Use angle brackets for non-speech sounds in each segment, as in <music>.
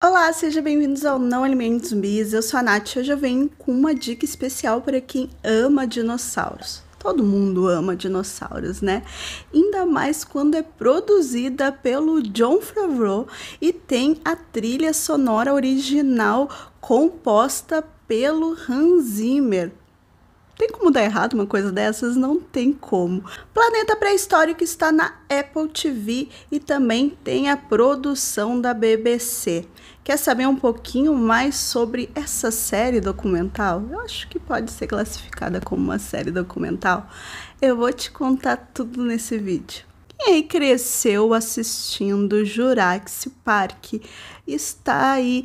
Olá, sejam bem-vindos ao Não Alimentos Zumbis. Eu sou a Nath e hoje eu venho com uma dica especial para quem ama dinossauros. Todo mundo ama dinossauros, né? Ainda mais quando é produzida pelo John Favreau e tem a trilha sonora original composta pelo Hans Zimmer, tem como dar errado uma coisa dessas? Não tem como. Planeta Pré-Histórico está na Apple TV e também tem a produção da BBC. Quer saber um pouquinho mais sobre essa série documental? Eu acho que pode ser classificada como uma série documental. Eu vou te contar tudo nesse vídeo. Quem cresceu assistindo Jurassic Park está aí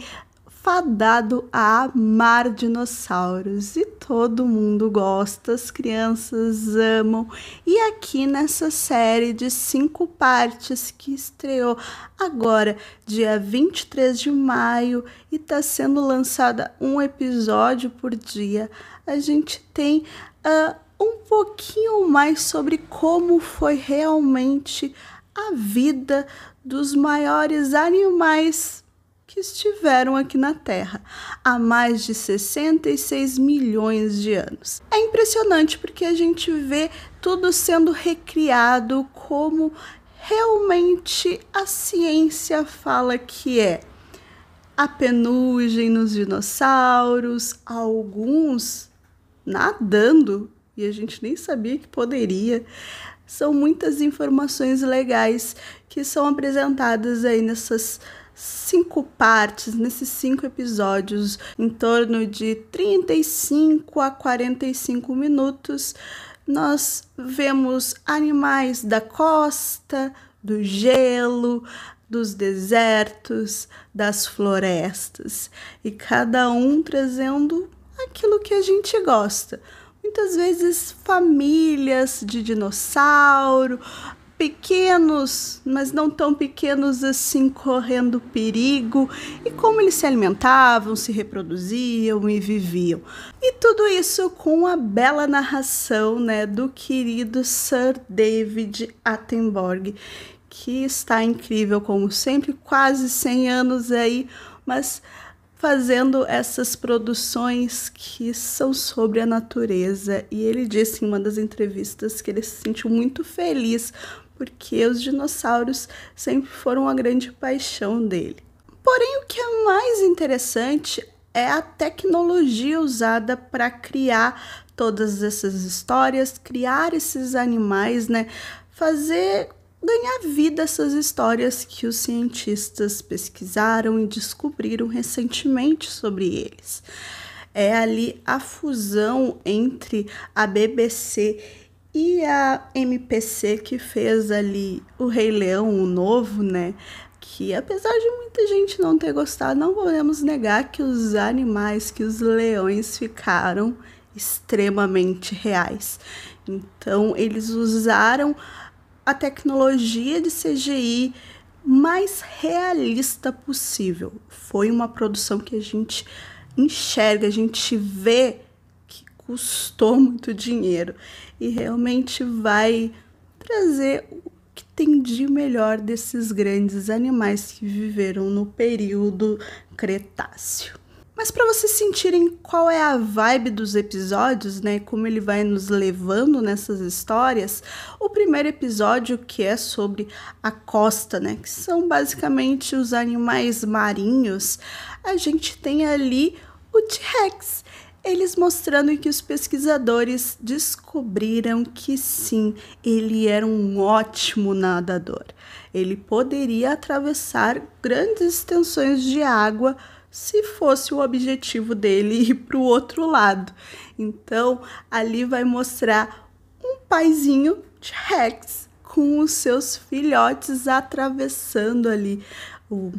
fadado a amar dinossauros e todo mundo gosta, as crianças amam. E aqui nessa série de cinco partes que estreou agora, dia 23 de maio, e está sendo lançada um episódio por dia, a gente tem uh, um pouquinho mais sobre como foi realmente a vida dos maiores animais que estiveram aqui na Terra há mais de 66 milhões de anos. É impressionante porque a gente vê tudo sendo recriado como realmente a ciência fala que é. A penugem nos dinossauros, alguns nadando e a gente nem sabia que poderia. São muitas informações legais que são apresentadas aí nessas cinco partes, nesses cinco episódios, em torno de 35 a 45 minutos, nós vemos animais da costa, do gelo, dos desertos, das florestas, e cada um trazendo aquilo que a gente gosta muitas vezes famílias de dinossauro, pequenos, mas não tão pequenos assim, correndo perigo, e como eles se alimentavam, se reproduziam e viviam. E tudo isso com a bela narração né, do querido Sir David Attenborough, que está incrível como sempre, quase 100 anos aí, mas fazendo essas produções que são sobre a natureza e ele disse em uma das entrevistas que ele se sentiu muito feliz porque os dinossauros sempre foram a grande paixão dele. Porém, o que é mais interessante é a tecnologia usada para criar todas essas histórias, criar esses animais, né? Fazer ganhar vida essas histórias que os cientistas pesquisaram e descobriram recentemente sobre eles. É ali a fusão entre a BBC e a MPC que fez ali o Rei Leão, o novo, né? Que apesar de muita gente não ter gostado, não podemos negar que os animais, que os leões ficaram extremamente reais. Então, eles usaram a tecnologia de CGI mais realista possível. Foi uma produção que a gente enxerga, a gente vê custou muito dinheiro e realmente vai trazer o que tem de melhor desses grandes animais que viveram no período Cretáceo. Mas para vocês sentirem qual é a vibe dos episódios, né, como ele vai nos levando nessas histórias, o primeiro episódio que é sobre a costa, né, que são basicamente os animais marinhos, a gente tem ali o T-Rex, eles mostrando que os pesquisadores descobriram que sim, ele era um ótimo nadador. Ele poderia atravessar grandes extensões de água se fosse o objetivo dele <laughs> ir para o outro lado. Então, ali vai mostrar um paizinho de Rex com os seus filhotes atravessando ali o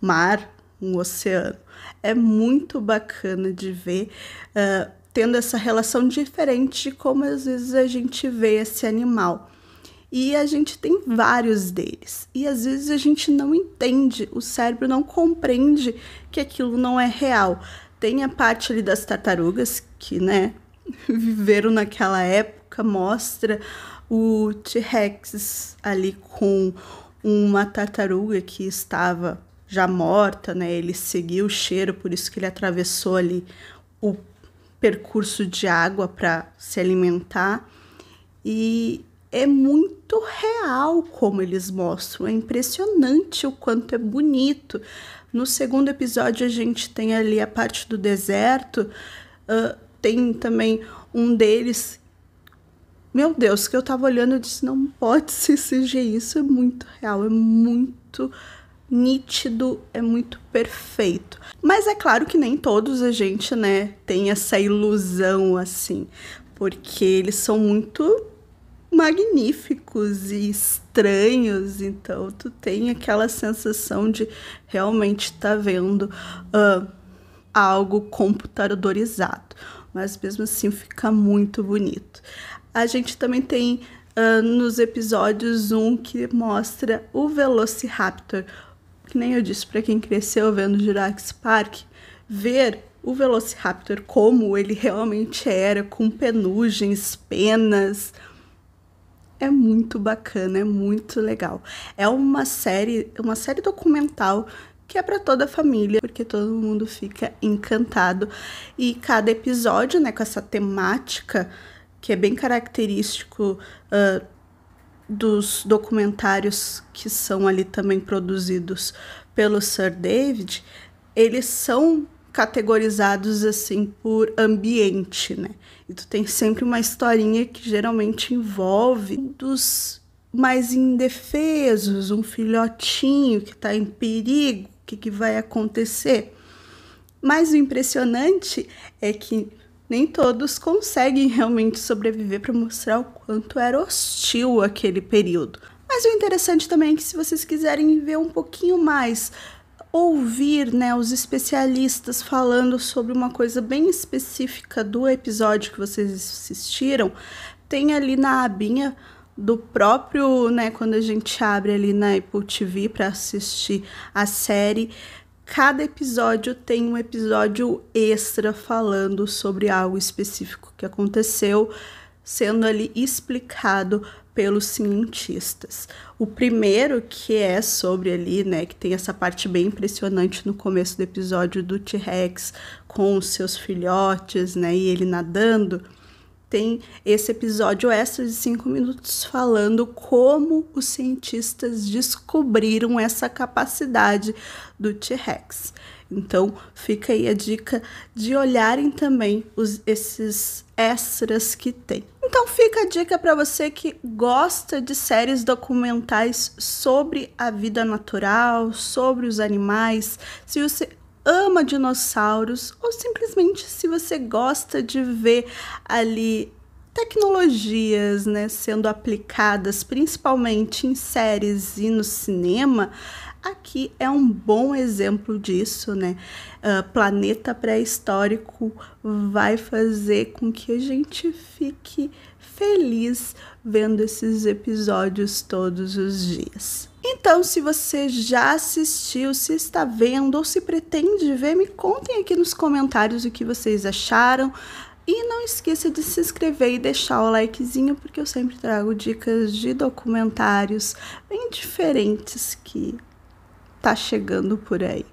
mar, um oceano é muito bacana de ver. Uh, tendo essa relação diferente de como às vezes a gente vê esse animal. E a gente tem vários deles. E às vezes a gente não entende, o cérebro não compreende que aquilo não é real. Tem a parte ali das tartarugas que, né, <laughs> viveram naquela época, mostra o T-Rex ali com uma tartaruga que estava já morta, né? Ele seguiu o cheiro, por isso que ele atravessou ali o percurso de água para se alimentar. E é muito real como eles mostram, é impressionante o quanto é bonito. No segundo episódio, a gente tem ali a parte do deserto, uh, tem também um deles. Meu Deus, que eu tava olhando e disse: não pode ser exigir isso é muito real, é muito real nítido, é muito perfeito. Mas é claro que nem todos a gente, né, tem essa ilusão assim, porque eles são muito magníficos e estranhos, então tu tem aquela sensação de realmente estar tá vendo uh, algo computadorizado, mas mesmo assim fica muito bonito. A gente também tem Uh, nos episódios um que mostra o Velociraptor, que nem eu disse para quem cresceu vendo Jurassic Park, ver o Velociraptor como ele realmente era, com penugens, penas, é muito bacana, é muito legal. É uma série, uma série documental que é para toda a família, porque todo mundo fica encantado e cada episódio, né, com essa temática que é bem característico uh, dos documentários que são ali também produzidos pelo Sir David, eles são categorizados assim por ambiente, né? E tu tem sempre uma historinha que geralmente envolve dos mais indefesos, um filhotinho que está em perigo, o que, que vai acontecer. Mas o impressionante é que nem todos conseguem realmente sobreviver para mostrar o quanto era hostil aquele período. Mas o interessante também é que se vocês quiserem ver um pouquinho mais, ouvir né, os especialistas falando sobre uma coisa bem específica do episódio que vocês assistiram, tem ali na abinha do próprio, né, quando a gente abre ali na Apple TV para assistir a série, Cada episódio tem um episódio extra falando sobre algo específico que aconteceu, sendo ali explicado pelos cientistas. O primeiro que é sobre ali, né, que tem essa parte bem impressionante no começo do episódio do T-Rex com os seus filhotes, né, e ele nadando tem esse episódio extra de 5 minutos falando como os cientistas descobriram essa capacidade do T-Rex. Então, fica aí a dica de olharem também os, esses extras que tem. Então, fica a dica para você que gosta de séries documentais sobre a vida natural, sobre os animais. Se você ama dinossauros ou simplesmente se você gosta de ver ali tecnologias né, sendo aplicadas principalmente em séries e no cinema, aqui é um bom exemplo disso, né? Uh, planeta pré-histórico vai fazer com que a gente fique feliz vendo esses episódios todos os dias. Então, se você já assistiu, se está vendo ou se pretende ver, me contem aqui nos comentários o que vocês acharam. E não esqueça de se inscrever e deixar o likezinho, porque eu sempre trago dicas de documentários bem diferentes que tá chegando por aí.